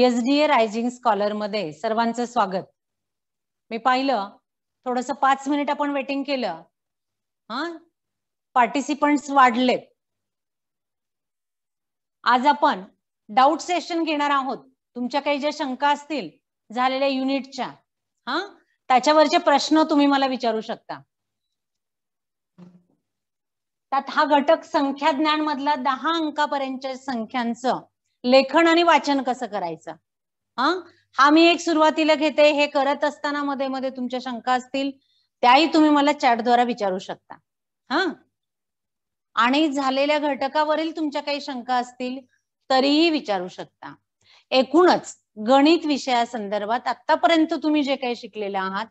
S D A rising स्कॉलरमध्ये सर्वांचं स्वागत मी पाहिलं थोडस पाच मिनिट आपण वेटिंग केलं हा पार्टिसिपंट्स वाढले आज आपण डाऊट सेशन घेणार आहोत तुमच्या काही ज्या शंका असतील झालेल्या युनिटच्या हा त्याच्यावरचे प्रश्न तुम्ही मला विचारू शकता त्यात हा घटक संख्या ज्ञान मधला दहा अंकापर्यंतच्या संख्यांचं लेखन आणि वाचन कसं करायचं हा हा मी एक सुरुवातीला घेते हे करत असताना मध्ये मध्ये तुमच्या शंका असतील त्याही तुम्ही मला चॅटद्वारा विचारू शकता हा आणि झालेल्या घटकावरील तुमच्या काही शंका असतील तरीही विचारू शकता एकूणच गणित विषयासंदर्भात आतापर्यंत तुम्ही जे काही शिकलेले आहात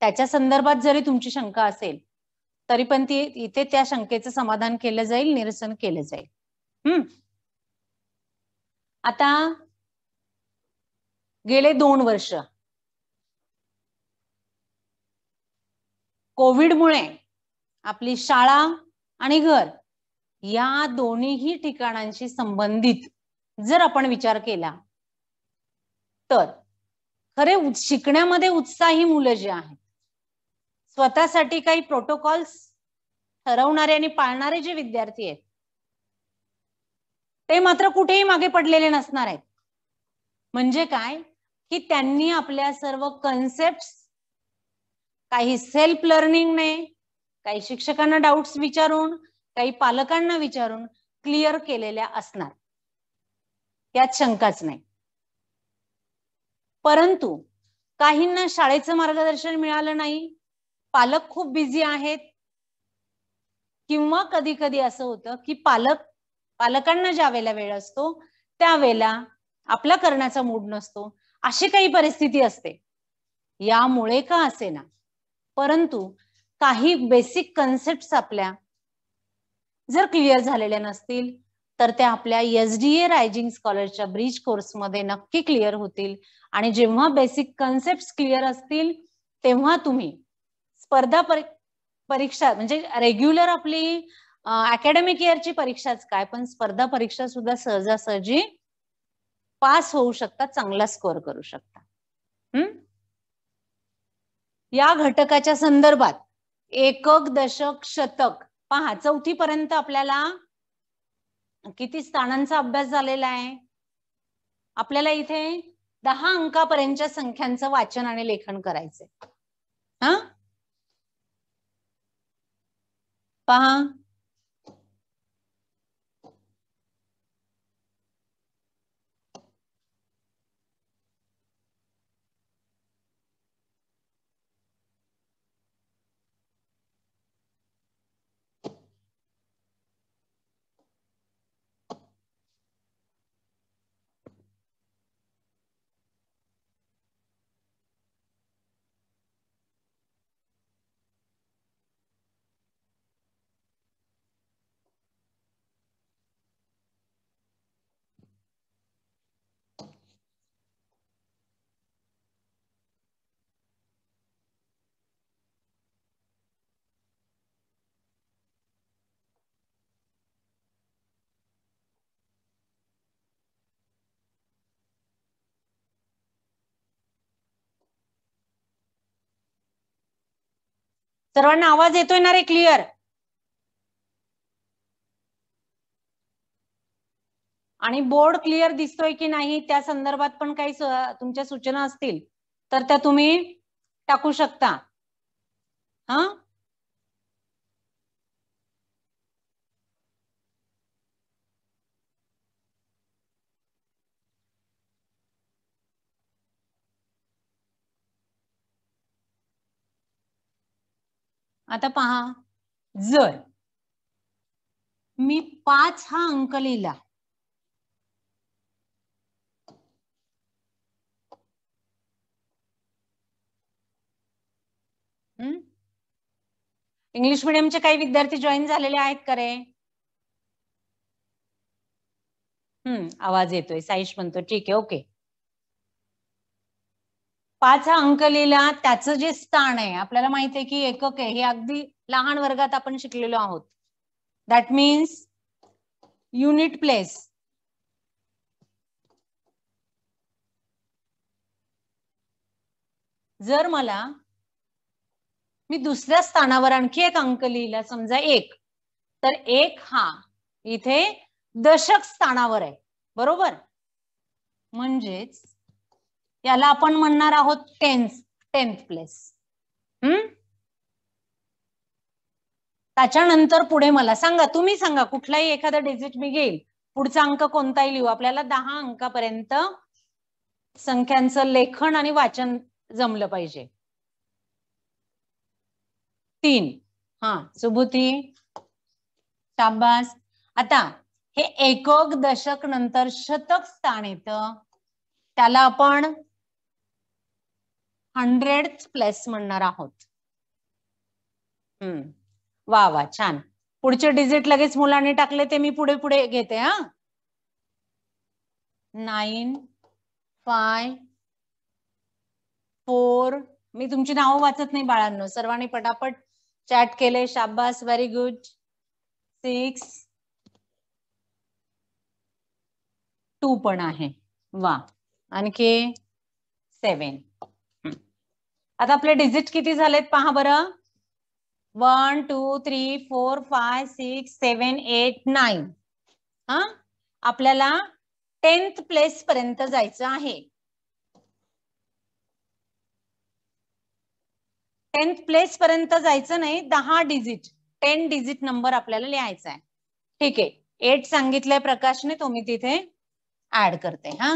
त्याच्या संदर्भात जरी तुमची शंका असेल तरी पण ती इथे त्या शंकेचं समाधान केलं जाईल निरसन केलं जाईल हम्म आता गेले दोन वर्ष कोविडमुळे आपली शाळा आणि घर या दोन्हीही ठिकाणांशी संबंधित जर आपण विचार केला तर खरे शिकण्यामध्ये उत्साही मुलं जी आहेत स्वतःसाठी काही प्रोटोकॉल्स ठरवणारे आणि पाळणारे जे विद्यार्थी आहेत ते मात्र कुठेही मागे पडलेले नसणार आहेत म्हणजे काय की त्यांनी आपल्या सर्व कन्सेप्ट काही सेल्फ लर्निंगने काही शिक्षकांना डाऊट्स विचारून काही पालकांना विचारून क्लिअर केलेल्या असणार यात शंकाच नाही परंतु काहींना शाळेचं मार्गदर्शन मिळालं नाही पालक खूप बिझी आहेत किंवा कधी कधी असं होतं की पालक पालकांना ज्या वेळेला वेळ असतो त्यावेळेला आपला करण्याचा मूड नसतो अशी काही परिस्थिती असते यामुळे का असे ना परंतु काही बेसिक कन्सेप्ट आपल्या जर क्लिअर झालेल्या नसतील तर त्या आपल्या एस डी ए रायझिंग स्कॉलरच्या ब्रिज कोर्समध्ये नक्की क्लिअर होतील आणि जेव्हा बेसिक कन्सेप्ट क्लिअर असतील तेव्हा तुम्ही स्पर्धा परीक्षा म्हणजे रेग्युलर आपली अकॅडमिक इयरची परीक्षाच काय पण स्पर्धा परीक्षा सुद्धा सहजासहजी पास होऊ शकता चांगला स्कोअर करू शकता हम्म या घटकाच्या संदर्भात एकक दशक शतक पहा चौथी पर्यंत आपल्याला किती स्थानांचा अभ्यास झालेला आहे आपल्याला इथे दहा अंकापर्यंतच्या संख्यांचं वाचन आणि लेखन करायचंय हा पहा सर्वांना आवाज येतोय ना रे क्लिअर आणि बोर्ड क्लिअर दिसतोय की नाही त्या संदर्भात पण काही तुमच्या सूचना असतील तर त्या तुम्ही टाकू शकता हा आता पहा जर मी पाच हा अंक लिहिला इंग्लिश मिडियमचे काही विद्यार्थी जॉईन झालेले आहेत का रे आवाज येतोय साईश म्हणतो ठीक आहे ओके पाच हा अंक लिहिला त्याचं जे स्थान आहे आपल्याला माहित आहे की एकक आहे हे अगदी लहान वर्गात आपण शिकलेलो आहोत दॅट मीन्स युनिट प्लेस जर मला मी दुसऱ्या स्थानावर आणखी एक अंक लिहिला समजा एक तर एक हा इथे दशक स्थानावर आहे बरोबर म्हणजेच याला आपण म्हणणार आहोत टेन्थ टेन्थ प्लेस हम्म त्याच्यानंतर पुढे मला सांगा तुम्ही सांगा कुठलाही एखादा डिजिट मी घेईल पुढचा अंक कोणताही लिहू आपल्याला दहा अंकापर्यंत संख्यांचं लेखन आणि वाचन जमलं पाहिजे तीन हा सुबुती शाबास आता हे एकक दशक नंतर शतक स्थान येत त्याला आपण हंड्रेड प्लस म्हणणार आहोत हम्म वा वा छान पुढचे डिजिट लगेच मुलांनी टाकले ते मी पुढे पुढे घेते हा नाईन फाय फोर मी तुमची नाव वाचत नाही बाळांनो सर्वांनी पटापट चॅट केले शाबास व्हेरी गुड सिक्स टू पण आहे वा आणखी सेवन आता आपले डिजिट किती झालेत पहा बरं one two three four five six seven eight nine हा आपल्याला टेन्थ प्लेस पर्यंत जायचं आहे टेन्थ प्लेस पर्यंत जायचं नाही दहा डिजिट टेन डिजिट नंबर आपल्याला लिहायचा आहे ठीक आहे एट सांगितलंय प्रकाशने तुम्ही तिथे ऍड करते हा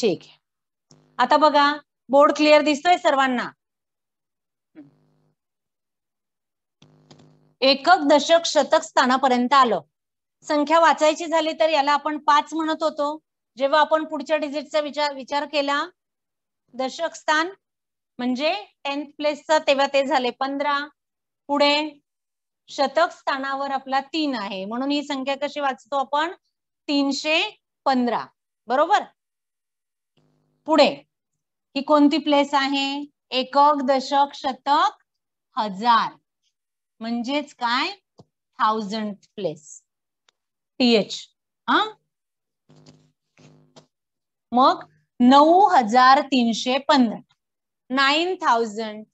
ठीक आहे आता बघा बोर्ड क्लिअर दिसतोय सर्वांना एकक दशक शतक स्थानापर्यंत आलं संख्या वाचायची झाली तर याला आपण पाच म्हणत होतो जेव्हा आपण पुढच्या डिजिटचा विचार विचार केला दशक स्थान म्हणजे टेन्थ प्लेसचा तेव्हा ते झाले पंधरा पुढे शतक स्थानावर आपला तीन आहे म्हणून ही संख्या कशी वाचतो आपण तीनशे पंधरा बरोबर पुढे ही कोणती प्लेस आहे एकक दशक शतक हजार म्हणजेच काय थाउजंड प्लेस टीएच हा मग नऊ हजार तीनशे पंधरा nine thousand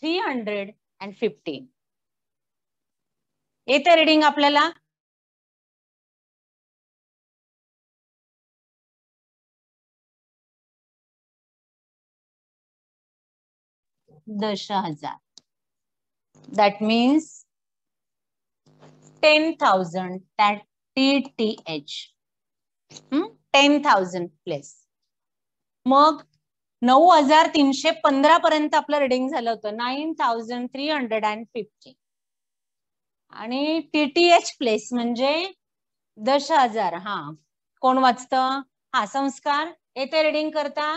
three hundred and fifteen येतं रिडिंग आपल्याला दश हजार that means ten thousand T T H ten thousand place मग नऊ हजार तीनशे पंधरा पर्यंत आपलं रिडिंग झालं होतं nine thousand three hundred and fifty आणि टी टी एच प्लेस म्हणजे दश हजार हा कोण वाचतं हा संस्कार येते रिडिंग करता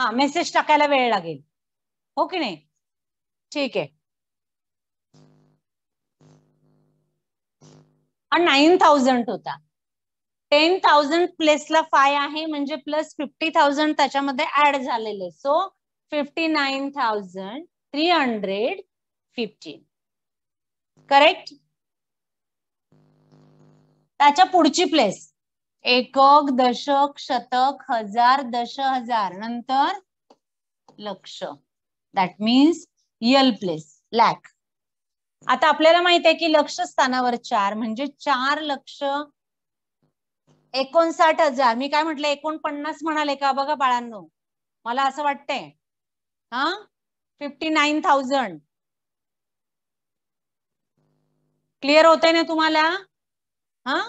हा मेसेज टाकायला वेळ लागेल हो की नाही ठीक आहे नाईन थाउजंड होता टेन थाउजंड ला फाय आहे म्हणजे प्लस फिफ्टी थाउजंड त्याच्यामध्ये ऍड झालेले so fifty nine thousand three hundred fifteen correct त्याच्या पुढची प्लेस एकक दशक शतक हजार दश हजार नंतर लक्ष that means L place lakh आता आपल्याला माहित आहे की लक्ष स्थानावर चार म्हणजे चार लक्ष एकोणसाठ हजार मी काय म्हटलं एकोणपन्नास म्हणाले का बघा बाळांनो मला असं वाटतंय हा फिफ्टी नाईन थाउजंड क्लिअर होतंय ना तुम्हाला हा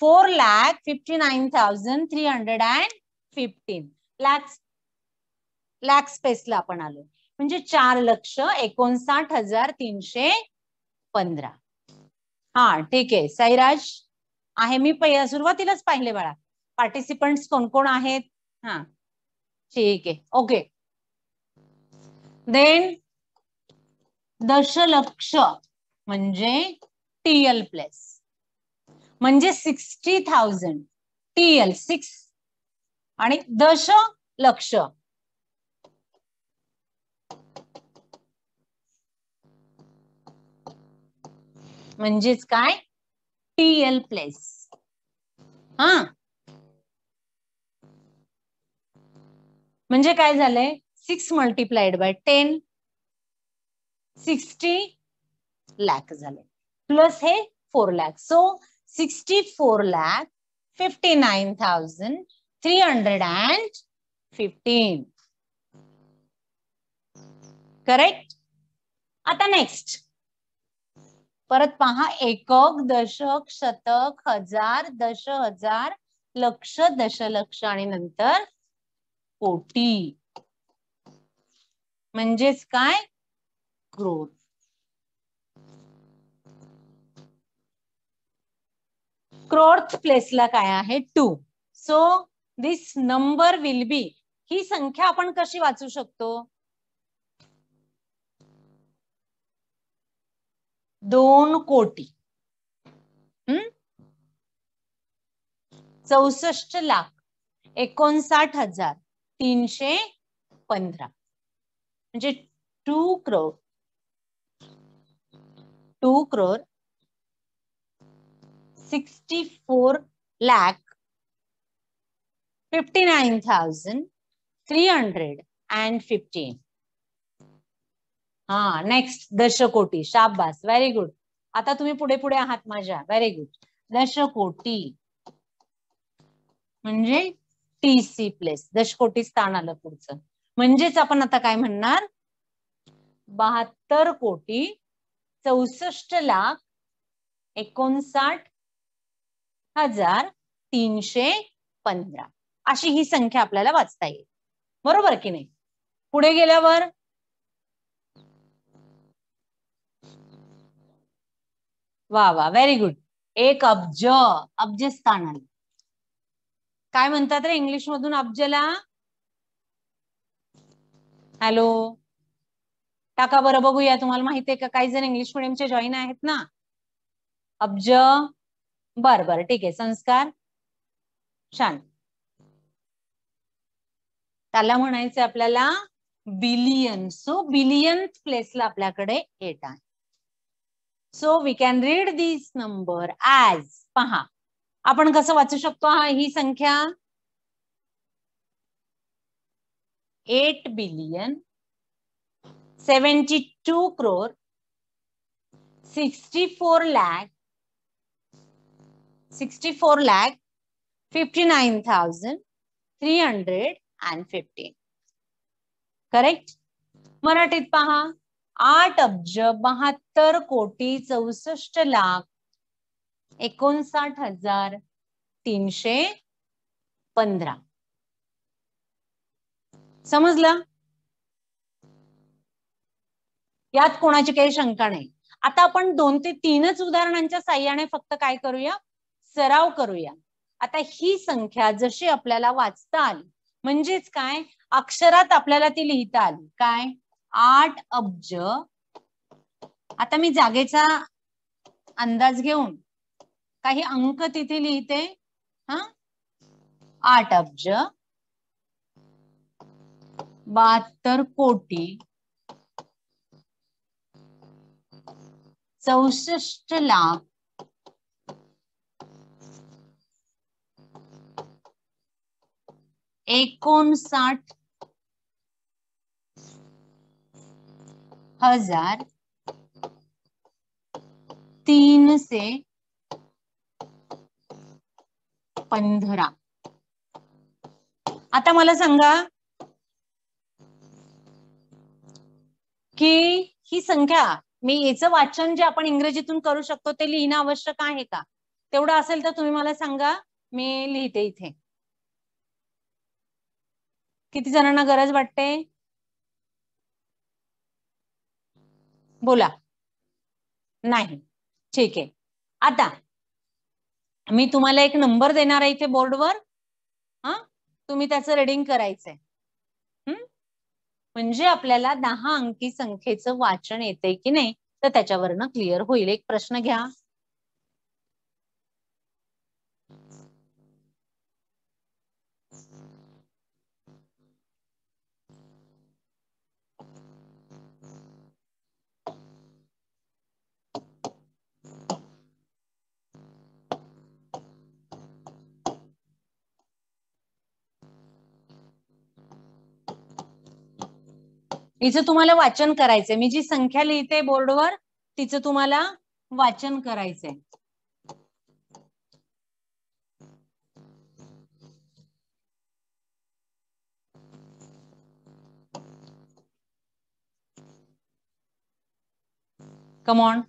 four lakh fifty nine thousand three hundred and fifteen lakhs lakh स्पेसला आपण आलो म्हणजे चार लक्ष एकोणसाठ हजार तीनशे पंधरा हा ठीक आहे साईराज आहे मी सुरुवातीलाच पाहिले बाळा पार्टिसिपंट कोण कोण आहेत हा ठीक आहे ओके देन दशलक्ष म्हणजे टीएल प्लस म्हणजे sixty thousand T L six आणि दश लक्ष म्हणजेच काय टी एल प्लेस हा म्हणजे काय झालंय six multiplied by ten sixty lakh झाले प्लस हे four lakh so 64 lakh 59,315. Correct आता नेक्स्ट परत पहा एकक दशक शतक हजार दश हजार लक्ष दशलक्ष आणि नंतर कोटी म्हणजेच काय ग्रोथ क्रोर्थ प्लेसला काय आहे two so this number will be ही संख्या आपण कशी वाचू शकतो दोन कोटी चौसष्ट लाख एकोणसाठ हजार तीनशे पंधरा म्हणजे two crore two crore 64 and 59,315. हा नेक्स्ट दशकोटी शाबास व्हेरी गुड आता तुम्ही पुढे पुढे आहात माझ्या व्हेरी गुड दशकोटी म्हणजे टी सी प्लेस दशकोटी स्थान आलं पुढचं म्हणजेच आपण आता काय म्हणणार बहात्तर कोटी चौसष्ट लाख एकोणसाठ हजार तीनशे पंधरा अशी ही संख्या आपल्याला वाचता येईल बरोबर की नाही पुढे गेल्यावर वा वा व्हेरी गुड एक अब्ज अब्ज स्थान काय म्हणतात रे इंग्लिश मधून अब्जला हॅलो टाका बरं बघूया तुम्हाला माहितीये का काही जण इंग्लिश मिडियमचे जॉईन आहेत ना अब्ज बर बर ठीक आहे संस्कार छान त्याला म्हणायचं आपल्याला बिलियन सो बिलियन प्लेसला आपल्याकडे एट आहे so we can read this number as पहा आपण कसं वाचू शकतो हा ही संख्या eight billion seventy two crore sixty four lakh four fifty thousand three hundred lakh fifteen correct मराठीत पहा आठ अब्ज बहात्तर कोटी चौसष्ट लाख एकोणसाठ हजार तीनशे पंधरा समजलं यात कोणाची काही शंका नाही आता आपण दोन ते तीनच उदाहरणांच्या साह्याने फक्त काय करूया सराव करूया आता ही संख्या जशी आपल्याला वाचता आली म्हणजेच काय अक्षरात आपल्याला ती लिहिता आली काय आठ अब्ज आता मी जागेचा अंदाज घेऊन काही अंक तिथे लिहिते हा आठ अब्ज बहात्तर कोटी चौसष्ट लाख एकोणसाठ हजार तीनशे पंधरा आता मला सांगा की ही संख्या मी याचं वाचन जे आपण इंग्रजीतून करू शकतो ते लिहिणं आवश्यक आहे का तेवढं असेल तर तुम्ही मला सांगा मी लिहिते इथे किती जणांना गरज वाटते बोला नाही ठीक आहे आता मी तुम्हाला एक नंबर देणार आहे इथे बोर्डवर हा तुम्ही त्याचं रीडिंग करायचंय म्हणजे आपल्याला दहा अंकी संख्येचं वाचन येते की नाही तर त्याच्यावरनं क्लिअर होईल एक प्रश्न घ्या हिचं तुम्हाला वाचन करायचंय मी जी संख्या लिहिते बोर्डवर तिचं तुम्हाला वाचन करायचंय कमॉन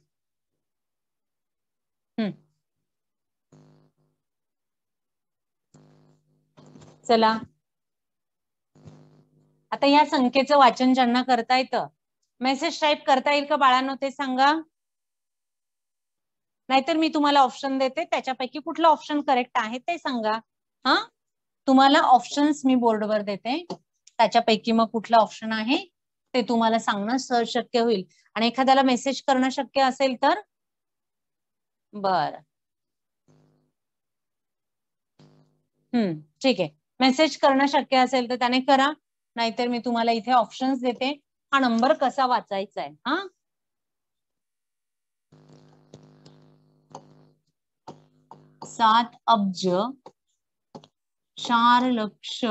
चला आता या संख्येचं वाचन ज्यांना करता येतं मेसेज टाईप करता येईल का बाळांनो ते सांगा नाहीतर मी तुम्हाला ऑप्शन देते त्याच्यापैकी कुठलं ऑप्शन करेक्ट आहे ते सांगा हा तुम्हाला ऑप्शन्स मी बोर्डवर देते त्याच्यापैकी मग कुठलं ऑप्शन आहे ते तुम्हाला सांगणं सहज शक्य होईल आणि एखाद्याला मेसेज करणं शक्य असेल तर बर हम्म ठीक आहे मेसेज करणं शक्य असेल तर त्याने करा नाहीतर मी तुम्हाला इथे ऑप्शन्स देते हा नंबर कसा वाचायचा आहे हा सात अब्ज चार लक्ष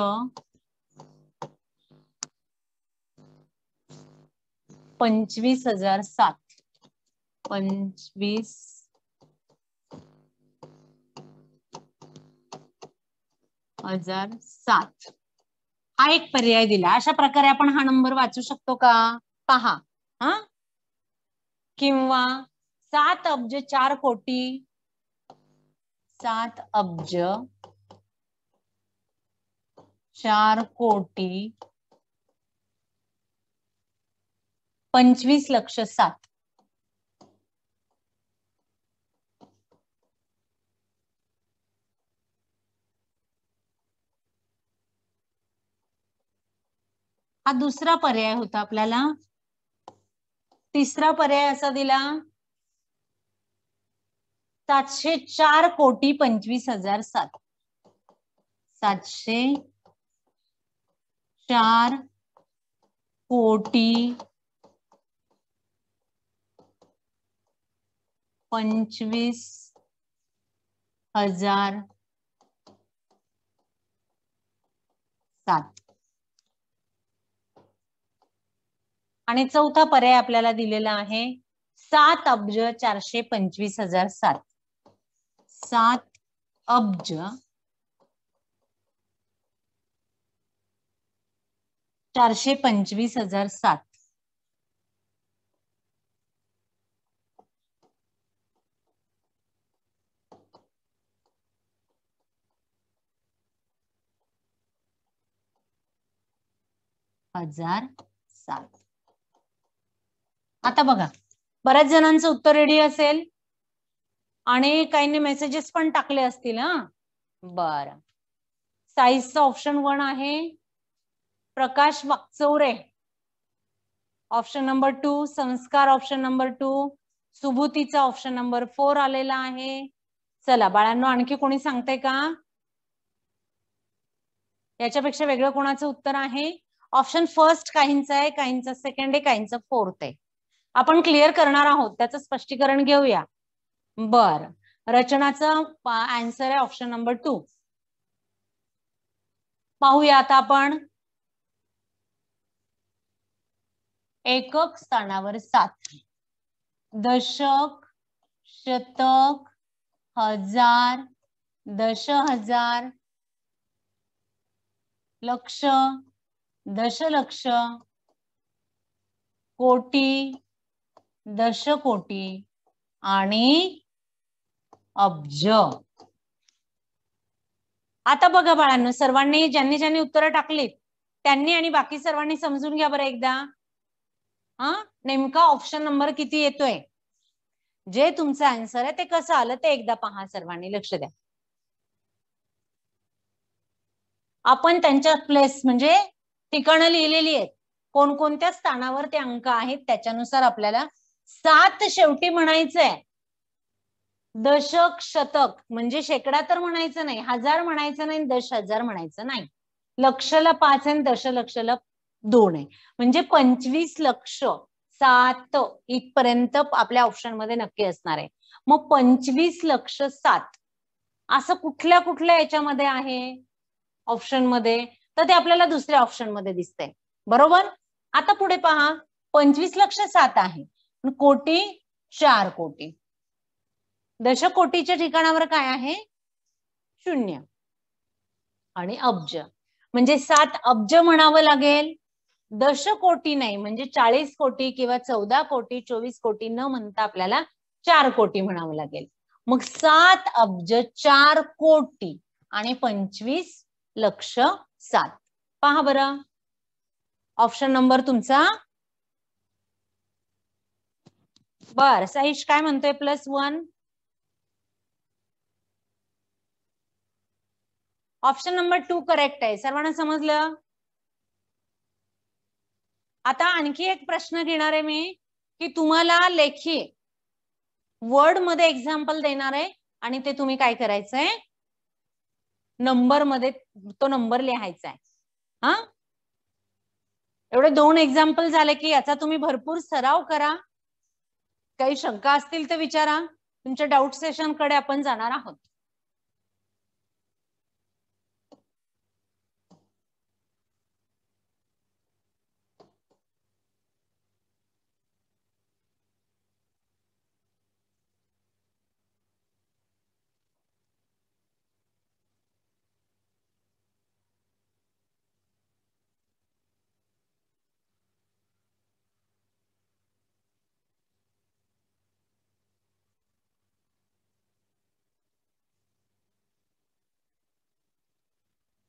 पंचवीस हजार सात पंचवीस हजार सात हा एक पर्याय दिला अशा प्रकारे आपण हा नंबर वाचू शकतो का पहा हा किंवा सात अब्ज चार कोटी सात अब्ज चार कोटी पंचवीस लक्ष सात हा दुसरा पर्याय होता आपल्याला तिसरा पर्याय असा दिला सातशे चार कोटी पंचवीस हजार सात सातशे चार कोटी पंचवीस हजार सात आणि चौथा पर्याय आपल्याला दिलेला आहे सात अब्ज चारशे पंचवीस हजार सात सात अब्ज चारशे पंचवीस हजार सात हजार सात आता बघा बऱ्याच जणांचं उत्तर रेडी असेल आणि काहींनी मेसेजेस पण टाकले असतील हा बर साईजचा ऑप्शन वन आहे Prakash Wakchaure option number two Sanskar option number two सुभूतीचा ऑप्शन नंबर फोर आलेला आहे चला बाळांनो आणखी कोणी सांगते का याच्यापेक्षा वेगळं कोणाचं उत्तर आहे ऑप्शन फर्स्ट काहींचं आहे काहींचा सेकंड आहे काहींचा फोर्थ आहे आपण क्लिअर करणार आहोत त्याचं स्पष्टीकरण घेऊया बर रचनाचं आन्सर आहे ऑप्शन नंबर टू पाहूया आता आपण एकक स्थानावर सात दशक शतक हजार दश हजार लक्ष दशलक्ष कोटी दशकोटी आणि अब्ज आता बघा बाळांनो सर्वांनी ज्यांनी ज्यांनी उत्तरं टाकलीत त्यांनी आणि बाकी सर्वांनी समजून घ्या बरं एकदा हा नेमका ऑप्शन नंबर किती येतोय जे तुमचं आन्सर आहे ते कसं आलं ते एकदा पहा सर्वांनी लक्ष द्या आपण त्यांच्या प्लेस म्हणजे ठिकाणं लिहिलेली आहेत कोणकोणत्या स्थानावर ते अंक आहेत त्याच्यानुसार आपल्याला सात शेवटी म्हणायचंय दशक शतक म्हणजे शेकडा तर म्हणायचं नाही हजार म्हणायचं नाही दश हजार म्हणायचं नाही लक्षला पाच आहे दशलक्षला दोन आहे म्हणजे पंचवीस लक्ष सात इथपर्यंत आपल्या ऑप्शनमध्ये नक्की असणार आहे मग पंचवीस लक्ष सात असं कुठल्या कुठल्या याच्यामध्ये आहे ऑप्शनमध्ये तर ते आपल्याला दुसऱ्या ऑप्शनमध्ये दिसतंय बरोबर आता पुढे पहा पंचवीस लक्ष सात आहे कोटी चार कोटी दशकोटीच्या ठिकाणावर काय आहे शून्य आणि अब्ज म्हणजे सात अब्ज म्हणावं लागेल दश कोटी नाही म्हणजे चाळीस कोटी किंवा चौदा कोटी चोवीस कोटी न म्हणता आपल्याला चार कोटी म्हणावं लागेल मग सात अब्ज चार कोटी आणि पंचवीस लक्ष सात पहा बरं ऑप्शन नंबर तुमचा बर साहिश काय म्हणतोय plus one option number two correct आहे सर्वांना समजलं आता आणखी एक प्रश्न घेणार आहे मी की तुम्हाला लेखी वर्ड मध्ये एक्झाम्पल देणार आहे आणि ते तुम्ही काय करायचंय नंबर मध्ये तो नंबर लिहायचा आहे हा एवढे दोन एक्झाम्पल झाले की याचा तुम्ही भरपूर सराव करा काही शंका असतील तर विचारा तुमच्या डाऊट सेशन कडे आपण जाणार आहोत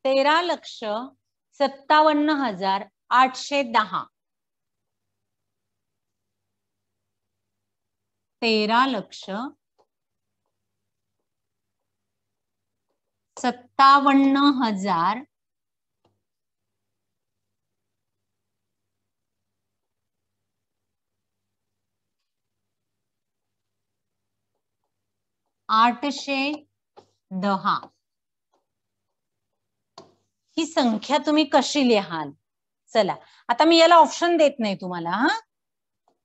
तेरा लक्ष सत्तावन्न हजार आठशे दहा तेरा लक्ष सत्तावन्न हजार आठशे दहा ही संख्या तुम्ही कशी लिहाल चला आता मी याला ऑप्शन देत नाही तुम्हाला हा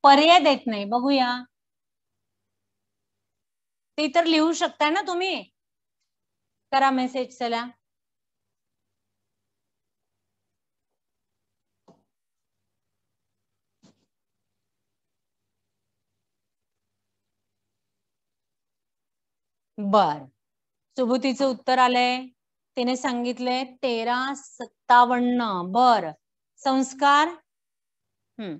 पर्याय देत नाही बघूया ते तर लिहू शकता ना तुम्ही करा मेसेज चला बर सुबुतीचं उत्तर आलंय तिने सांगितले तेरा सत्तावन्न बर संस्कार हम्म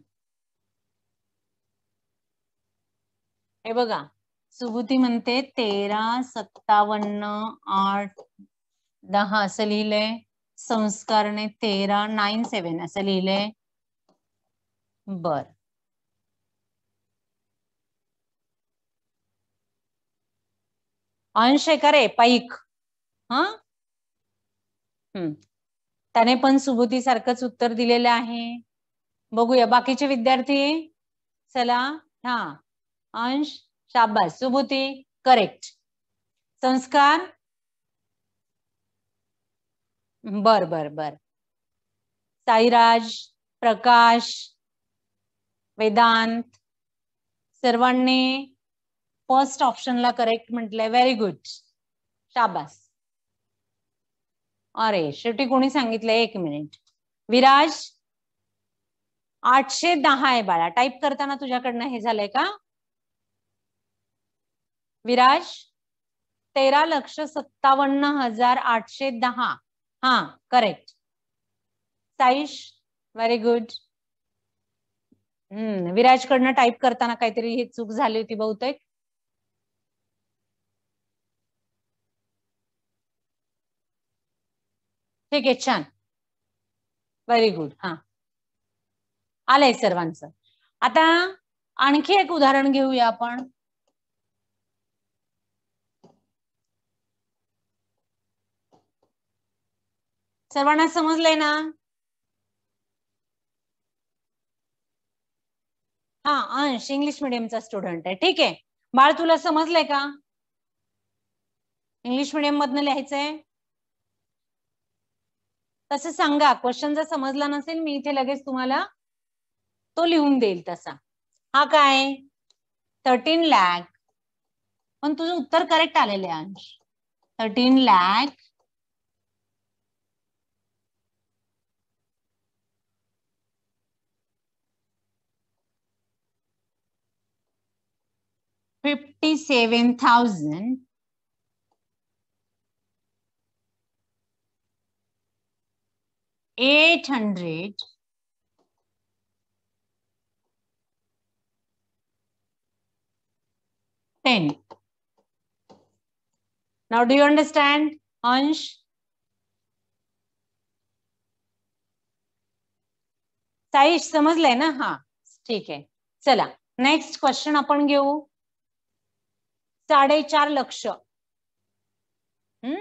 हे बघा सुबुती म्हणते तेरा सत्तावन्न आठ दहा असं लिहिलंय संस्कारने तेरा नाईन सेवन असं लिहिलंय बर अंश रे पैक हा त्याने पण सुबुती सारखंच उत्तर दिलेलं आहे बघूया बाकीचे विद्यार्थी चला हा अंश शाबास सुबुती करेक्ट संस्कार बर बर बर साईराज प्रकाश वेदांत सर्वांनी फर्स्ट ऑप्शनला करेक्ट म्हटलंय व्हेरी गुड शाबास अरे शेवटी कोणी सांगितलंय एक मिनिट विराज आठशे दहा आहे बाळा टाईप करताना तुझ्याकडनं हे झालंय का विराज तेरा लक्ष सत्तावन्न हजार आठशे दहा हा करेक्ट साईश व्हेरी गुड हम्म विराजकडनं टाईप करताना काहीतरी हे चूक झाली होती बहुतेक ठीक आहे छान व्हेरी गुड हा आलंय सर्वांचं आता आणखी एक उदाहरण घेऊया आपण सर्वांना समजलंय ना हा अंश इंग्लिश मिडियमचा स्टुडंट आहे ठीक आहे बाळ तुला समजलंय का इंग्लिश मिडियम मधनं लिहायचंय तसं सांगा क्वेश्चन जर समजला नसेल मी इथे लगेच तुम्हाला तो लिहून देईल तसा हा काय थर्टीन लॅक पण तुझं उत्तर करेक्ट आलेलं आहे Ansh thirteen lakh fifty seven thousand eight hundred ten. Now, do you understand, Ansh? साईज समजलंय ना हा ठीक है चला नेक्स्ट क्वेश्चन आपण घेऊ साडेचार लक्ष हम्म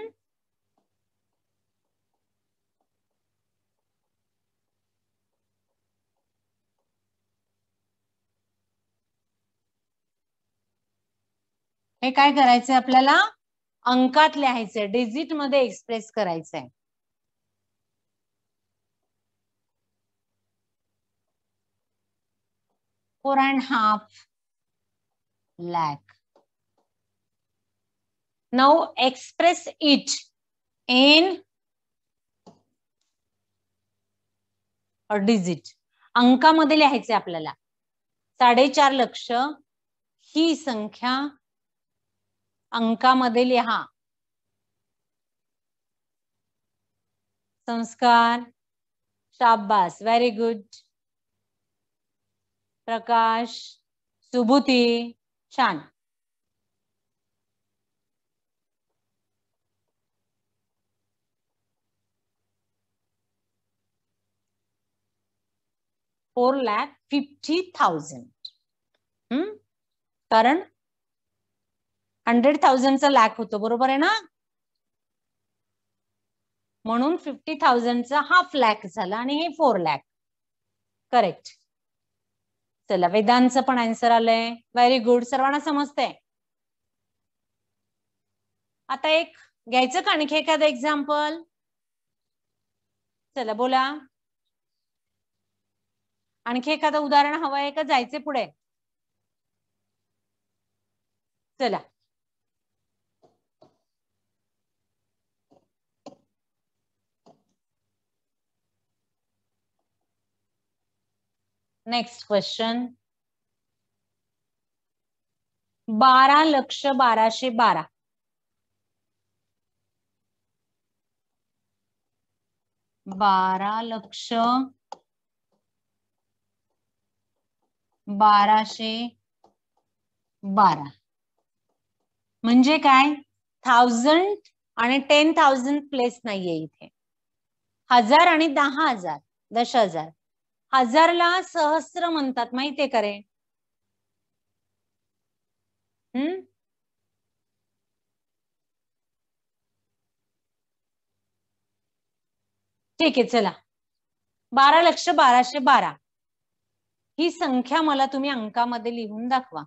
हे काय करायचंय आपल्याला अंकात लिहायचंय डिजिट मध्ये एक्सप्रेस करायचंय फोर अँड हाफ लॅक नऊ एक्सप्रेस इट एन डिजिट अंकामध्ये लिहायचंय आपल्याला साडेचार लक्ष ही संख्या अंकामध्ये लिहा संस्कार शाब्बास व्हेरी गुड प्रकाश सुबुती छान फोर लॅक फिफ्टी थाउजंड कारण हंड्रेड थाउजंडचा लॅक होतो बरोबर आहे ना म्हणून फिफ्टी थाउजंडचा हाफ लॅक झाला आणि हे फोर लॅक करेक्ट चला वेदांचं पण आन्सर आलंय व्हेरी गुड सर्वांना समजतंय आता एक घ्यायचं का आणखी एखादं एक्झाम्पल चला बोला आणखी एखादं उदाहरण हवं आहे का जायचे पुढे चला नेक्स्ट क्वेश्चन बारा लक्ष बाराशे बारा बारा लक्ष बाराशे बारा म्हणजे काय थाउजंड आणि टेन थाउजंड प्लेस नाहीये इथे हजार आणि दहा हजार दश हजार हजारला सहस्र म्हणतात माहितीये का रे हम्म ठीक आहे चला बारा लक्ष बाराशे बारा ही संख्या मला तुम्ही अंकामध्ये लिहून दाखवा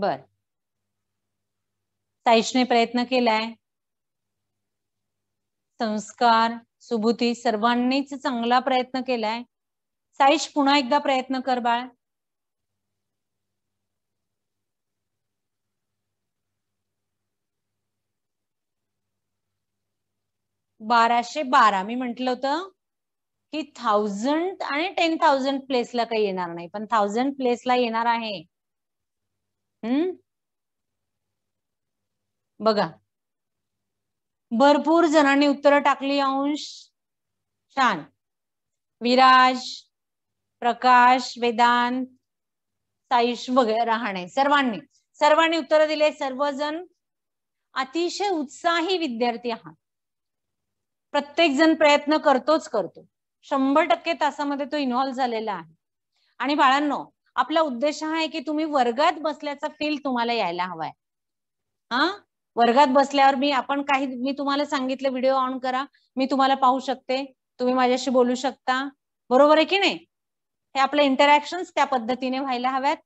बर साईशने प्रयत्न केलाय संस्कार सुबुती सर्वांनीच चांगला प्रयत्न केलाय साईश पुन्हा एकदा प्रयत्न कर बाळ बाराशे बारा मी म्हंटल होतं की थाउजंड आणि टेन थाउजंड प्लेसला काही येणार नाही पण थाउजंड प्लेसला येणार आहे हम्म बघा भरपूर जणांनी उत्तरं टाकली अंश छान विराज प्रकाश वेदांत साईश वगैरे राहणे सर्वांनी सर्वांनी उत्तरं दिले सर्वजण अतिशय उत्साही विद्यार्थी आहात प्रत्येक जण प्रयत्न करतोच करतो शंभर टक्के तासामध्ये तो इन्व्हॉल्व्ह झालेला आहे आणि बाळांनो आपला उद्देश हा आहे की तुम्ही वर्गात बसल्याचा फील तुम्हाला यायला हवाय हा वर्गात बसल्यावर मी आपण काही मी तुम्हाला सांगितलं व्हिडिओ ऑन करा मी तुम्हाला पाहू शकते तुम्ही माझ्याशी बोलू शकता बरोबर आहे की नाही हे आपलं इंटरॅक्शन त्या पद्धतीने व्हायला हव्यात